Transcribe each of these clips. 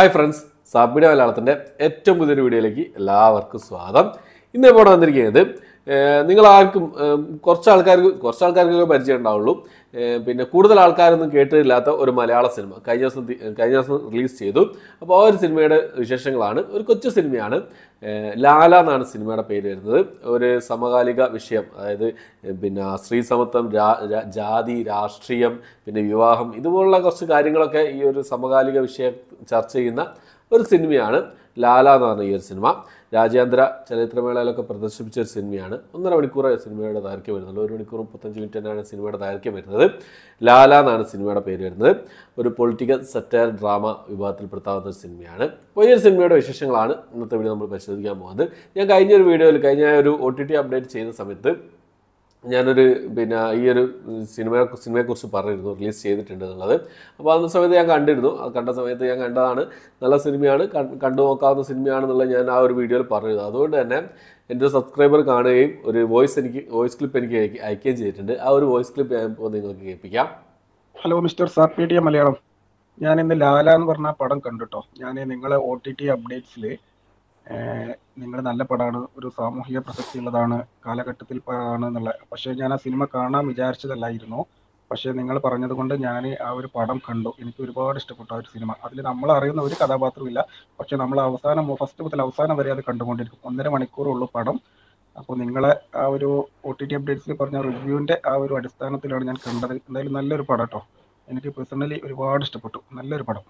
hi friends സബിഡ മലയാളത്തിൻ്റെ ഏറ്റവും പുതിയൊരു വീഡിയോയിലേക്ക് എല്ലാവർക്കും സ്വാഗതം ഇന്നിപ്പോൾ വന്നിരിക്കുന്നത് നിങ്ങൾ ആർക്കും കുറച്ച് ആൾക്കാർക്ക് കുറച്ച് ആൾക്കാർക്കൊക്കെ പരിചയം ഉണ്ടാവുള്ളൂ പിന്നെ കൂടുതൽ ആൾക്കാരൊന്നും കേട്ടിട്ടില്ലാത്ത ഒരു മലയാള സിനിമ കഴിഞ്ഞ ദിവസം കഴിഞ്ഞ ദിവസം റിലീസ് ചെയ്തു അപ്പോൾ ആ ഒരു സിനിമയുടെ വിശേഷങ്ങളാണ് ഒരു കൊച്ചു സിനിമയാണ് ലാല എന്നാണ് സിനിമയുടെ പേര് വരുന്നത് ഒരു സമകാലിക വിഷയം അതായത് പിന്നെ സ്ത്രീ സമത്വം ജാതി രാഷ്ട്രീയം പിന്നെ വിവാഹം ഇതുപോലുള്ള കുറച്ച് കാര്യങ്ങളൊക്കെ ഈ ഒരു സമകാലിക വിഷയം ചർച്ച ചെയ്യുന്ന ഒരു സിനിമയാണ് ലാല എന്ന് പറഞ്ഞ ഈ ഒരു സിനിമ രാജ്യാന്തര ചരിത്രമേളയിലൊക്കെ പ്രദർശിപ്പിച്ച ഒരു സിനിമയാണ് ഒന്നര മണിക്കൂർ സിനിമയുടെ ദൈർഘ്യം വരുന്നുള്ളൂ ഒരു മണിക്കൂർ മുപ്പത്തഞ്ച് മിനിറ്റ് തന്നെയാണ് സിനിമയുടെ ദൈർഘ്യം വരുന്നത് ലാല എന്നാണ് സിനിമയുടെ പേര് വരുന്നത് ഒരു പൊളിറ്റിക്കൽ സെറ്റയർ ഡ്രാമ വിഭാഗത്തിൽപ്പെടുത്താവുന്ന ഒരു സിനിമയാണ് അപ്പോൾ ഈ ഒരു സിനിമയുടെ വിശേഷങ്ങളാണ് ഇന്നത്തെ വീഡിയോ നമ്മൾ പരിശോധിക്കാൻ പോകുന്നത് ഞാൻ കഴിഞ്ഞൊരു വീഡിയോയിൽ കഴിഞ്ഞ ഒരു ഒ ടി ടി അപ്ഡേറ്റ് ചെയ്യുന്ന സമയത്ത് ഞാനൊരു പിന്നെ ഈ ഒരു സിനിമ സിനിമയെക്കുറിച്ച് പറഞ്ഞിരുന്നു റിലീസ് ചെയ്തിട്ടുണ്ട് എന്നുള്ളത് അപ്പോൾ അന്ന സമയത്ത് ഞാൻ കണ്ടിരുന്നു അത് കണ്ട സമയത്ത് ഞാൻ കണ്ടതാണ് നല്ല സിനിമയാണ് കണ്ടു നോക്കാവുന്ന സിനിമയാണെന്നുള്ളത് ഞാൻ ആ ഒരു വീഡിയോയിൽ പറഞ്ഞിരുന്നു അതുകൊണ്ട് തന്നെ എൻ്റെ ഒരു സബ്സ്ക്രൈബർ കാണുകയും ഒരു വോയിസ് എനിക്ക് വോയിസ് ക്ലിപ്പ് എനിക്ക് അയക്കുകയും ചെയ്തിട്ടുണ്ട് ആ ഒരു വോയിസ് ക്ലിപ്പ് ഞാൻ ഇപ്പോൾ നിങ്ങൾക്ക് കേൾപ്പിക്കാം hello mister sir P T M Malayalam ഞാൻ ഇന്ന് ലാല എന്ന് പറഞ്ഞ പടം കണ്ടു ഞാൻ നിങ്ങളെ ഒ ടി ടി അപ്ഡേറ്റ്സിൽ നിങ്ങൾ നല്ല പടമാണ് ഒരു സാമൂഹിക പ്രസക്തി ഉള്ളതാണ് കാലഘട്ടത്തിൽ എന്നുള്ള പക്ഷേ ഞാൻ ആ സിനിമ കാണാൻ വിചാരിച്ചതല്ലായിരുന്നു പക്ഷേ നിങ്ങൾ പറഞ്ഞത് കൊണ്ട് ഞാൻ ആ ഒരു പടം കണ്ടു എനിക്ക് ഒരുപാട് ഇഷ്ടപ്പെട്ടു ആ ഒരു സിനിമ അതിൽ നമ്മൾ അറിയുന്ന ഒരു കഥാപാത്രമില്ല പക്ഷെ നമ്മൾ അവസാനം ഫസ്റ്റ് മുതൽ അവസാനം വരെ അത് കണ്ടുകൊണ്ടിരിക്കും ഒന്നര മണിക്കൂറുള്ളൂ പടം അപ്പോൾ നിങ്ങളെ ആ ഒരു ഒ ടി ടി അപ്ഡേറ്റ്സിൽ പറഞ്ഞ റിവ്യൂവിൻ്റെ ആ ഒരു അടിസ്ഥാനത്തിലാണ് ഞാൻ കണ്ടത് എന്തായാലും നല്ലൊരു പടം കേട്ടോ എനിക്ക് പേഴ്സണലി ഒരുപാട് ഇഷ്ടപ്പെട്ടു നല്ലൊരു പടം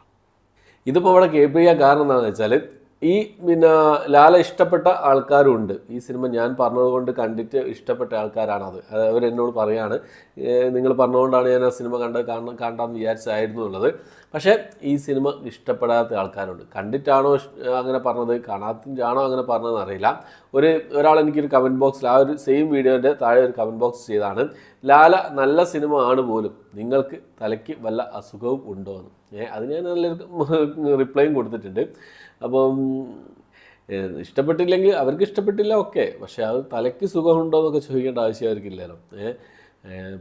ഇതിപ്പോൾ ഇവിടെ കേൾപ്പിക്കാൻ കാരണം എന്താണെന്ന് വെച്ചാൽ ഈ പിന്നെ ലാല ഇഷ്ടപ്പെട്ട ആൾക്കാരും ഉണ്ട് ഈ സിനിമ ഞാൻ പറഞ്ഞതുകൊണ്ട് കണ്ടിട്ട് ഇഷ്ടപ്പെട്ട ആൾക്കാരാണത് അവർ എന്നോട് പറയാണ് നിങ്ങൾ പറഞ്ഞതുകൊണ്ടാണ് ഞാൻ ആ സിനിമ കണ്ട കാണാൻ കാണാമെന്ന് വിചാരിച്ചായിരുന്നു ഉള്ളത് പക്ഷേ ഈ സിനിമ ഇഷ്ടപ്പെടാത്ത ആൾക്കാരുണ്ട് കണ്ടിട്ടാണോ അങ്ങനെ പറഞ്ഞത് കാണാത്തിൻ്റെ അങ്ങനെ പറഞ്ഞതെന്ന് അറിയില്ല ഒരു ഒരാൾ എനിക്കൊരു കമൻറ്റ് ബോക്സിൽ ആ ഒരു സെയിം വീഡിയോൻ്റെ താഴെ ഒരു കമൻറ്റ് ബോക്സ് ചെയ്താണ് ലാല നല്ല സിനിമ ആണ് പോലും നിങ്ങൾക്ക് തലയ്ക്ക് വല്ല അസുഖവും ഉണ്ടോ എന്ന് ഏഹ് അത് ഞാൻ നല്ലൊരു റിപ്ലൈയും കൊടുത്തിട്ടുണ്ട് അപ്പം ഇഷ്ടപ്പെട്ടില്ലെങ്കിൽ അവർക്ക് ഇഷ്ടപ്പെട്ടില്ല ഓക്കെ പക്ഷേ അത് തലയ്ക്ക് സുഖമുണ്ടോ എന്നൊക്കെ ചോദിക്കേണ്ട ആവശ്യം അവർക്കില്ലല്ലോ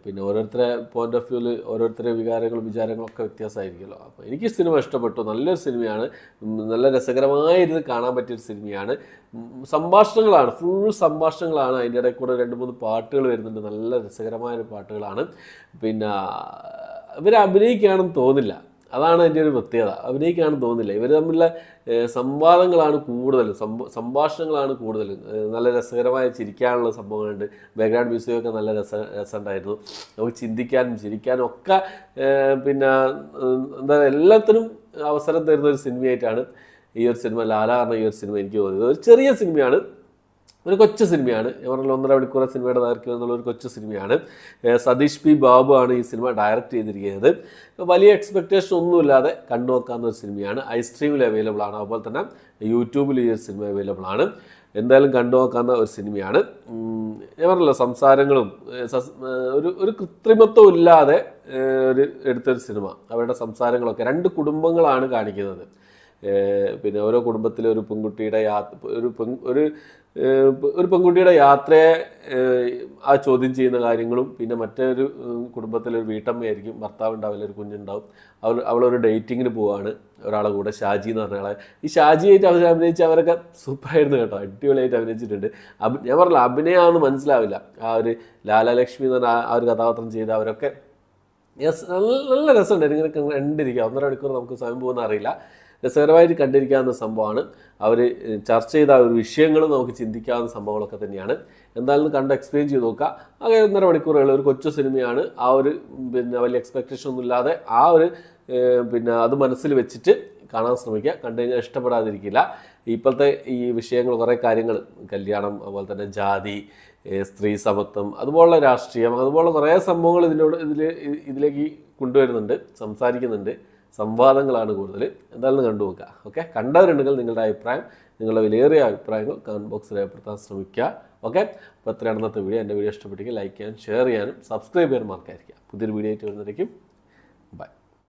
പിന്നെ ഓരോരുത്തരെ പോയിന്റ് ഓഫ് വ്യൂവിൽ ഓരോരുത്തരെ വികാരങ്ങളും വിചാരങ്ങളും ഒക്കെ വ്യത്യാസമായിരിക്കുമല്ലോ അപ്പോൾ എനിക്ക് സിനിമ ഇഷ്ടപ്പെട്ടു നല്ലൊരു സിനിമയാണ് നല്ല രസകരമായിരുന്നു കാണാൻ പറ്റിയൊരു സിനിമയാണ് സംഭാഷണങ്ങളാണ് ഫുൾ സംഭാഷണങ്ങളാണ് അതിൻ്റെ ഇടയിൽ കൂടെ രണ്ട് മൂന്ന് പാട്ടുകൾ വരുന്നുണ്ട് നല്ല രസകരമായ പാട്ടുകളാണ് പിന്നെ ഇവർ അഭിനയിക്കുകയാണെന്ന് തോന്നില്ല അതാണ് അതിൻ്റെ ഒരു പ്രത്യേകത അഭിനയിക്കാണ് തോന്നുന്നില്ല ഇവർ തമ്മിലുള്ള സംവാദങ്ങളാണ് കൂടുതലും സംഭാഷണങ്ങളാണ് കൂടുതലും നല്ല രസകരമായ ചിരിക്കാനുള്ള സംഭവങ്ങളുണ്ട് ബാക്ക്ഗ്രൗണ്ട് മ്യൂസിക്കൊക്കെ നല്ല രസ രസമുണ്ടായിരുന്നു നമുക്ക് ചിന്തിക്കാനും ചിരിക്കാനും ഒക്കെ പിന്നെ എന്താ എല്ലാത്തിനും അവസരം തരുന്ന ഒരു സിനിമയായിട്ടാണ് ഈ ഒരു സിനിമ ലാലാറിന ഈ ഒരു സിനിമ എനിക്ക് തോന്നിയത് ഒരു ചെറിയ സിനിമയാണ് ഒരു കൊച്ചു സിനിമയാണ് പറഞ്ഞാൽ ഒന്നര മണിക്കൂർ സിനിമയുടെ ദൈർഘ്യം എന്നുള്ള ഒരു കൊച്ചു സിനിമയാണ് സതീഷ് പി ബാബു ആണ് ഈ സിനിമ ഡയറക്റ്റ് ചെയ്തിരിക്കുന്നത് വലിയ എക്സ്പെക്റ്റേഷൻ ഒന്നുമില്ലാതെ കണ്ടു നോക്കാവുന്ന ഒരു സിനിമയാണ് ഐസ് സ്ട്രീമിൽ അവൈലബിൾ ആണ് അതുപോലെ തന്നെ യൂട്യൂബിൽ ഈ ഒരു സിനിമ അവൈലബിൾ ആണ് എന്തായാലും കണ്ടു നോക്കാവുന്ന ഒരു സിനിമയാണ് ഞാൻ പറഞ്ഞല്ലോ സംസാരങ്ങളും ഒരു ഒരു കൃത്രിമത്വം ഇല്ലാതെ ഒരു എടുത്തൊരു സിനിമ അവരുടെ സംസാരങ്ങളൊക്കെ രണ്ട് കുടുംബങ്ങളാണ് കാണിക്കുന്നത് പിന്നെ ഓരോ കുടുംബത്തിലെ ഒരു പെൺകുട്ടിയുടെ യാത്ര ഒരു പെൺ ഒരു ഒരു പെൺകുട്ടിയുടെ യാത്രയെ ആ ചോദ്യം ചെയ്യുന്ന കാര്യങ്ങളും പിന്നെ മറ്റൊരു കുടുംബത്തിലെ ഒരു വീട്ടമ്മയായിരിക്കും ഭർത്താവ് ഉണ്ടാവില്ല ഒരു കുഞ്ഞുണ്ടാവും അവൾ അവളൊരു ഡേറ്റിങ്ങിന് പോവാണ് ഒരാളെ കൂടെ ഷാജി എന്ന് പറഞ്ഞ ആളെ ഈ ഷാജിയായിട്ട് അവർ അഭിനയിച്ച അവരൊക്കെ സൂപ്പറായിരുന്നു കേട്ടോ അടിപൊളിയായിട്ട് അഭിനയിച്ചിട്ടുണ്ട് അഭി ഞാൻ പറഞ്ഞില്ല അഭിനയമാണെന്ന് മനസ്സിലാവില്ല ആ ഒരു ലാലാലക്ഷ്മി എന്ന് പറഞ്ഞ ആ ഒരു കഥാപാത്രം ചെയ്ത അവരൊക്കെ യെസ് നല്ല രസമുണ്ട് ഇങ്ങനെ കണ്ടിരിക്കുക ഒന്നര മണിക്കൂർ നമുക്ക് സമയം പോകുന്ന അറിയില്ല രസകരമായിട്ട് കണ്ടിരിക്കാവുന്ന സംഭവമാണ് അവർ ചർച്ച ചെയ്ത ഒരു വിഷയങ്ങളും നമുക്ക് ചിന്തിക്കാവുന്ന സംഭവങ്ങളൊക്കെ തന്നെയാണ് എന്തായാലും കണ്ട് എക്സ്പ്ലെയിൻ ചെയ്ത് നോക്കുക അങ്ങനെ ഒന്നര മണിക്കൂറുകൾ ഒരു കൊച്ചു സിനിമയാണ് ആ ഒരു പിന്നെ വലിയ എക്സ്പെക്റ്റേഷൻ ഒന്നും ഇല്ലാതെ ആ ഒരു പിന്നെ അത് മനസ്സിൽ വെച്ചിട്ട് കാണാൻ ശ്രമിക്കുക കണ്ടു കഴിഞ്ഞാൽ ഇഷ്ടപ്പെടാതിരിക്കില്ല ഇപ്പോഴത്തെ ഈ വിഷയങ്ങൾ കുറേ കാര്യങ്ങൾ കല്യാണം അതുപോലെ തന്നെ ജാതി സ്ത്രീ സമത്വം അതുപോലുള്ള രാഷ്ട്രീയം അതുപോലുള്ള കുറേ സംഭവങ്ങൾ ഇതിനോട് ഇതിൽ ഇതിലേക്ക് കൊണ്ടുവരുന്നുണ്ട് സംസാരിക്കുന്നുണ്ട് സംവാദങ്ങളാണ് കൂടുതൽ എന്തായാലും കണ്ടു നോക്കുക ഓക്കെ കണ്ടവരുണ്ടെങ്കിൽ നിങ്ങളുടെ അഭിപ്രായം നിങ്ങളുടെ വിലയേറിയ അഭിപ്രായങ്ങൾ കമൻറ്റ് ബോക്സിൽ രേഖപ്പെടുത്താൻ ശ്രമിക്കുക ഓക്കെ അപ്പോൾ ഇത്രയാണ് ഇന്നത്തെ വീഡിയോ എൻ്റെ വീഡിയോ ഇഷ്ടപ്പെട്ടെങ്കിൽ ലൈക്ക് ചെയ്യാനും ഷെയർ ചെയ്യാനും സബ്സ്ക്രൈബ് ചെയ്യാൻ മറക്കാതിരിക്കുക പുതിയൊരു വീഡിയോ ആയിട്ട് വരുന്നതായിരിക്കും